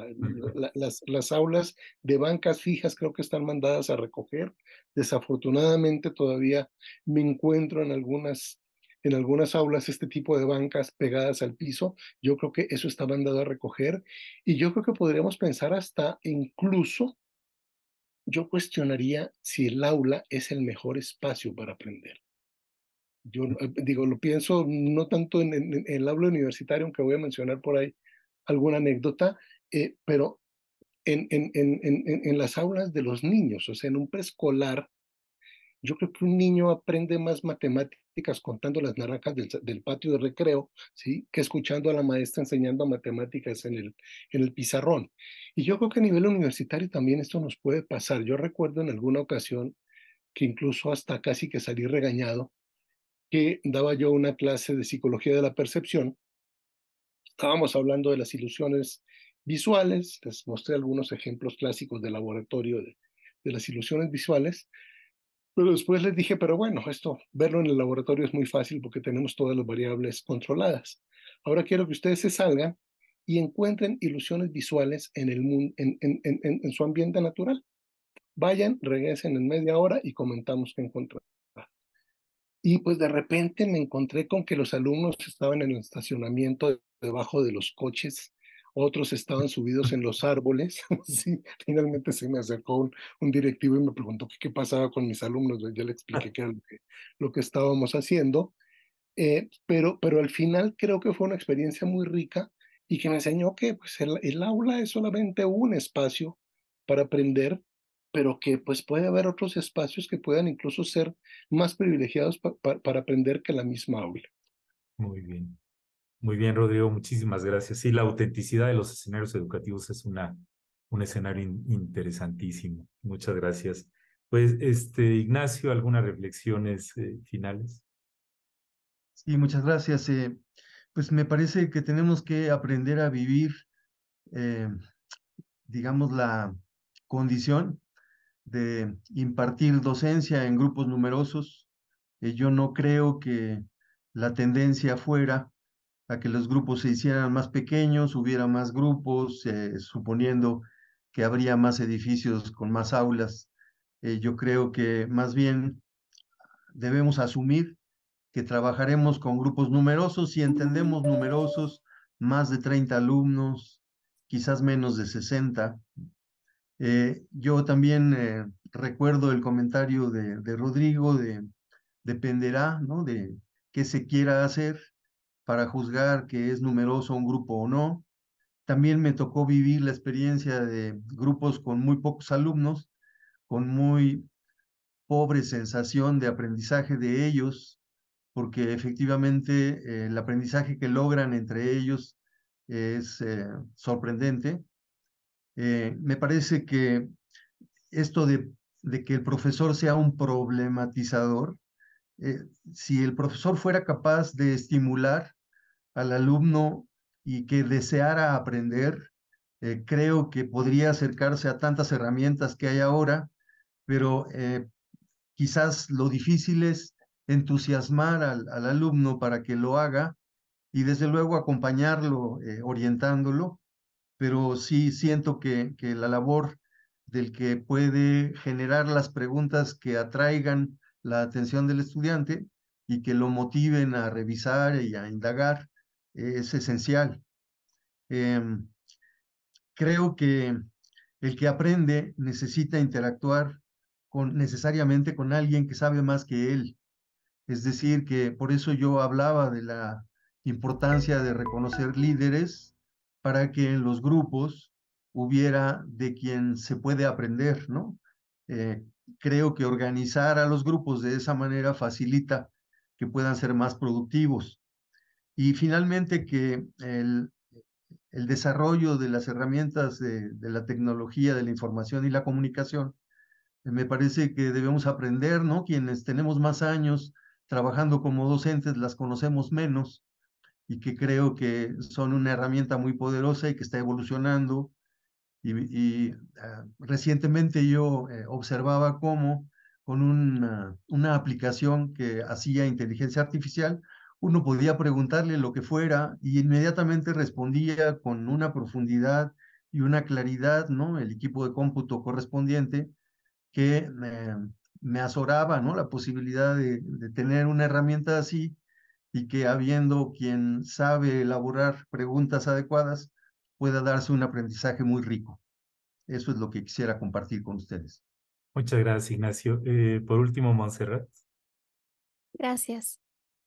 las, las, aulas de bancas fijas creo que están mandadas a recoger. Desafortunadamente todavía me encuentro en algunas, en algunas aulas este tipo de bancas pegadas al piso. Yo creo que eso está mandado a recoger. Y yo creo que podríamos pensar hasta incluso, yo cuestionaría si el aula es el mejor espacio para aprender yo eh, digo, lo pienso no tanto en, en, el aula universitario, aunque voy a mencionar por ahí alguna anécdota, eh, pero en, en, las aulas de los niños, o sea, en un preescolar, yo creo que un niño aprende más matemáticas contando las naranjas del, patio de recreo, ¿sí? Que escuchando a la maestra enseñando matemáticas en el, en el pizarrón. Y yo creo que a nivel universitario también esto nos puede pasar. Yo recuerdo en alguna ocasión que incluso hasta casi que salí regañado, que daba yo una clase de psicología de la percepción Estábamos hablando de las ilusiones visuales, les mostré algunos ejemplos clásicos de laboratorio de, las ilusiones visuales, pero después les dije, pero bueno, esto, verlo en el laboratorio es muy fácil porque tenemos todas las variables controladas. Ahora quiero que ustedes se salgan y encuentren ilusiones visuales en, el mundo, en, su ambiente natural. Vayan, regresen en media hora y comentamos qué encontraron. Y pues de repente me encontré con que los alumnos estaban en el estacionamiento debajo de los coches, otros estaban subidos en los árboles. finalmente se me acercó un, directivo y me preguntó qué, pasaba con mis alumnos. Ya le ah. expliqué qué era lo que, estábamos haciendo. Eh, pero, pero al final creo que fue una experiencia muy rica y que me enseñó que pues, el, aula es solamente un espacio para aprender, pero que pues puede haber otros espacios que puedan incluso ser más privilegiados para aprender que la misma aula. Muy bien. Muy bien, Rodrigo, muchísimas gracias. Sí, la autenticidad de los escenarios educativos es una, un escenario interesantísimo. Muchas gracias. Pues, este, Ignacio, ¿algunas reflexiones eh, finales? Sí, muchas gracias. Eh, pues me parece que tenemos que aprender a vivir, eh, digamos, la condición de impartir docencia en grupos numerosos. yo no creo que la tendencia fuera a que los grupos se hicieran más pequeños, hubiera más grupos, eh, suponiendo que habría más edificios con más aulas. Eh, yo creo que más bien debemos asumir que trabajaremos con grupos numerosos y entendemos numerosos, más de 30 alumnos, quizás menos de 60. Eh, yo también recuerdo el comentario de, Rodrigo de dependerá ¿no? de qué se quiera hacer para juzgar que es numeroso un grupo o no. También me tocó vivir la experiencia de grupos con muy pocos alumnos, con muy pobre sensación de aprendizaje de ellos, porque efectivamente el aprendizaje que logran entre ellos es eh, sorprendente. Eh, me parece que esto de, que el profesor sea un problematizador, eh, si el profesor fuera capaz de estimular al alumno y que deseara aprender, eh, creo que podría acercarse a tantas herramientas que hay ahora, pero eh, quizás lo difícil es entusiasmar al, alumno para que lo haga y desde luego acompañarlo, eh, orientándolo, pero sí siento que, que la labor del que puede generar las preguntas que atraigan la atención del estudiante y que lo motiven a revisar y a indagar, es esencial. Em, creo que el que aprende necesita interactuar con, necesariamente con alguien que sabe más que él. Es decir, que por eso yo hablaba de la importancia de reconocer líderes para que en los grupos hubiera de quien se puede aprender, ¿no? Eh, creo que organizar a los grupos de esa manera facilita que puedan ser más productivos. Y finalmente que el, desarrollo de las herramientas de, la tecnología, de la información y la comunicación, eh, me parece que debemos aprender, ¿no? Quienes tenemos más años trabajando como docentes las conocemos menos y que creo que son una herramienta muy poderosa y que está evolucionando. Y, ah, recientemente yo eh, observaba cómo con una aplicación que hacía inteligencia artificial, uno podía preguntarle lo que fuera y inmediatamente respondía con una profundidad y una claridad, ¿no? El equipo de cómputo correspondiente que me azoraba, ¿no? La posibilidad de, tener una herramienta así y que habiendo quien sabe elaborar preguntas adecuadas, pueda darse un aprendizaje muy rico. Eso es lo que quisiera compartir con ustedes. Muchas gracias, Ignacio. Eh, por último, Montserrat. Gracias.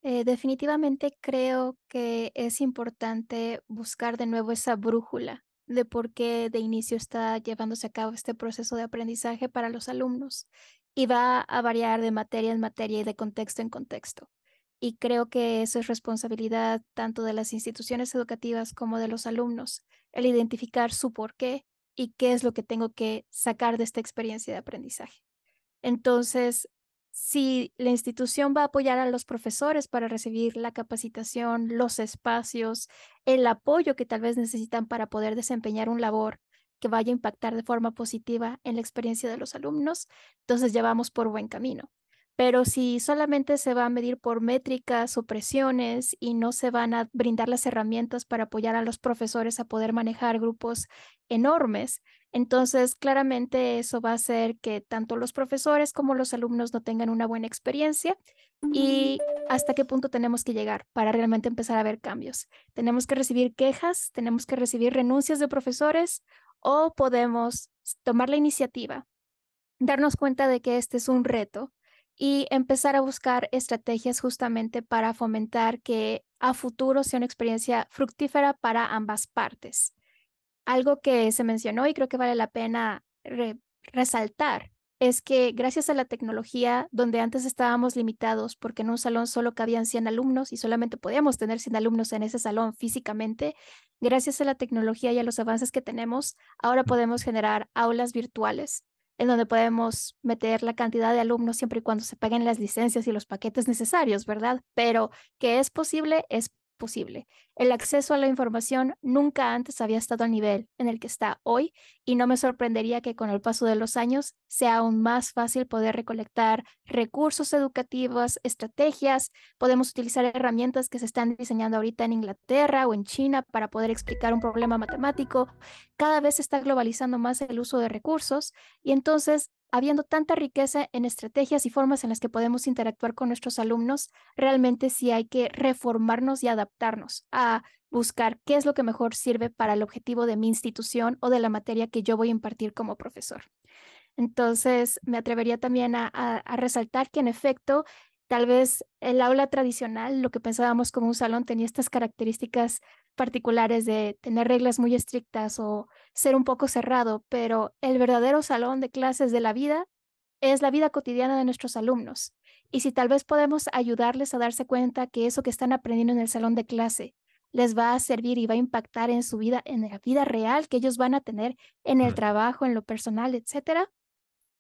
Eh, definitivamente creo que es importante buscar de nuevo esa brújula de por qué de inicio está llevándose a cabo este proceso de aprendizaje para los alumnos y va a variar de materia en materia y de contexto en contexto. Y creo que eso es responsabilidad tanto de las instituciones educativas como de los alumnos, el identificar su por qué y qué es lo que tengo que sacar de esta experiencia de aprendizaje. Entonces, si la institución va a apoyar a los profesores para recibir la capacitación, los espacios, el apoyo que tal vez necesitan para poder desempeñar un labor que vaya a impactar de forma positiva en la experiencia de los alumnos, entonces ya vamos por buen camino. Pero si solamente se va a medir por métricas o presiones y no se van a brindar las herramientas para apoyar a los profesores a poder manejar grupos enormes, entonces, claramente eso va a hacer que tanto los profesores como los alumnos no tengan una buena experiencia y hasta qué punto tenemos que llegar para realmente empezar a ver cambios. Tenemos que recibir quejas, tenemos que recibir renuncias de profesores o podemos tomar la iniciativa, darnos cuenta de que este es un reto y empezar a buscar estrategias justamente para fomentar que a futuro sea una experiencia fructífera para ambas partes algo que se mencionó y creo que vale la pena resaltar es que gracias a la tecnología, donde antes estábamos limitados porque en un salón solo cabían 100 alumnos y solamente podíamos tener 100 alumnos en ese salón físicamente, gracias a la tecnología y a los avances que tenemos, ahora podemos generar aulas virtuales en donde podemos meter la cantidad de alumnos siempre y cuando se paguen las licencias y los paquetes necesarios, ¿verdad? Pero que es posible, es posible. El acceso a la información nunca antes había estado al nivel en el que está hoy y no me sorprendería que con el paso de los años sea aún más fácil poder recolectar recursos educativos, estrategias, podemos utilizar herramientas que se están diseñando ahorita en Inglaterra o en China para poder explicar un problema matemático. Cada vez se está globalizando más el uso de recursos y entonces habiendo tanta riqueza en estrategias y formas en las que podemos interactuar con nuestros alumnos, realmente sí hay que reformarnos y adaptarnos a buscar qué es lo que mejor sirve para el objetivo de mi institución o de la materia que yo voy a impartir como profesor. Entonces, me atrevería también a, resaltar que en efecto, tal vez el aula tradicional, lo que pensábamos como un salón, tenía estas características particulares de tener reglas muy estrictas o ser un poco cerrado, pero el verdadero salón de clases de la vida es la vida cotidiana de nuestros alumnos. Y si tal vez podemos ayudarles a darse cuenta que eso que están aprendiendo en el salón de clase les va a servir y va a impactar en su vida, en la vida real que ellos van a tener en el trabajo, en lo personal, etcétera,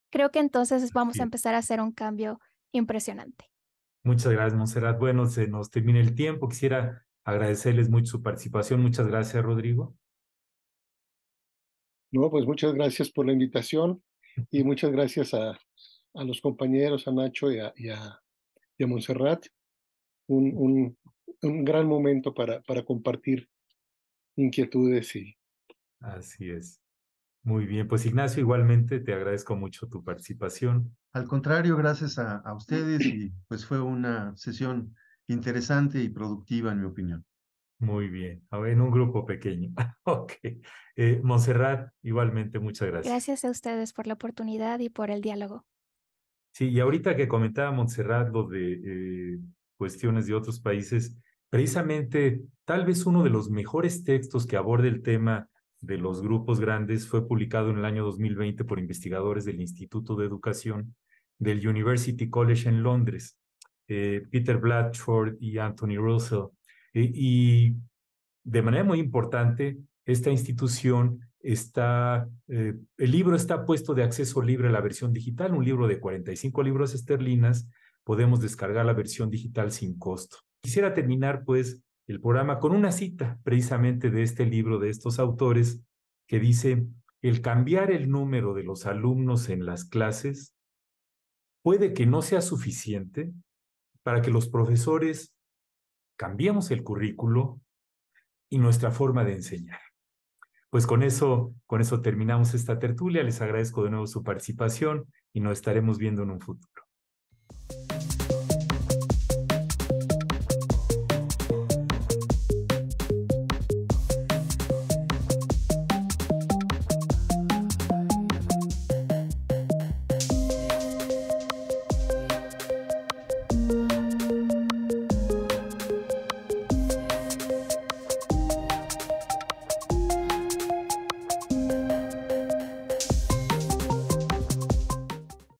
creo que entonces vamos a empezar a hacer un cambio impresionante. Muchas gracias, Monserrat. Bueno, se nos termina el tiempo. Quisiera agradecerles mucho su participación. Muchas gracias, Rodrigo. No, pues muchas gracias por la invitación y muchas gracias a, los compañeros, a Nacho y a, Montserrat. Un, un, gran momento para, para compartir inquietudes y... Así es. Muy bien, pues Ignacio, igualmente te agradezco mucho tu participación. Al contrario, gracias a, a ustedes y pues fue una sesión interesante y productiva, en mi opinión. Muy bien, en un grupo pequeño. ok. Eh, Montserrat, igualmente, muchas gracias. Gracias a ustedes por la oportunidad y por el diálogo. Sí, y ahorita que comentaba Montserrat lo de eh, cuestiones de otros países, precisamente tal vez uno de los mejores textos que aborda el tema de los grupos grandes fue publicado en el año 2020 por investigadores del Instituto de Educación del University College en Londres. Eh, Peter Blatchford y Anthony Russell. Eh, y de manera muy importante, esta institución está, eh, el libro está puesto de acceso libre a la versión digital, un libro de 45 libras esterlinas, podemos descargar la versión digital sin costo. Quisiera terminar pues el programa con una cita precisamente de este libro de estos autores que dice, el cambiar el número de los alumnos en las clases puede que no sea suficiente para que los profesores cambiemos el currículo y nuestra forma de enseñar. Pues con eso, con eso terminamos esta tertulia. Les agradezco de nuevo su participación y nos estaremos viendo en un futuro.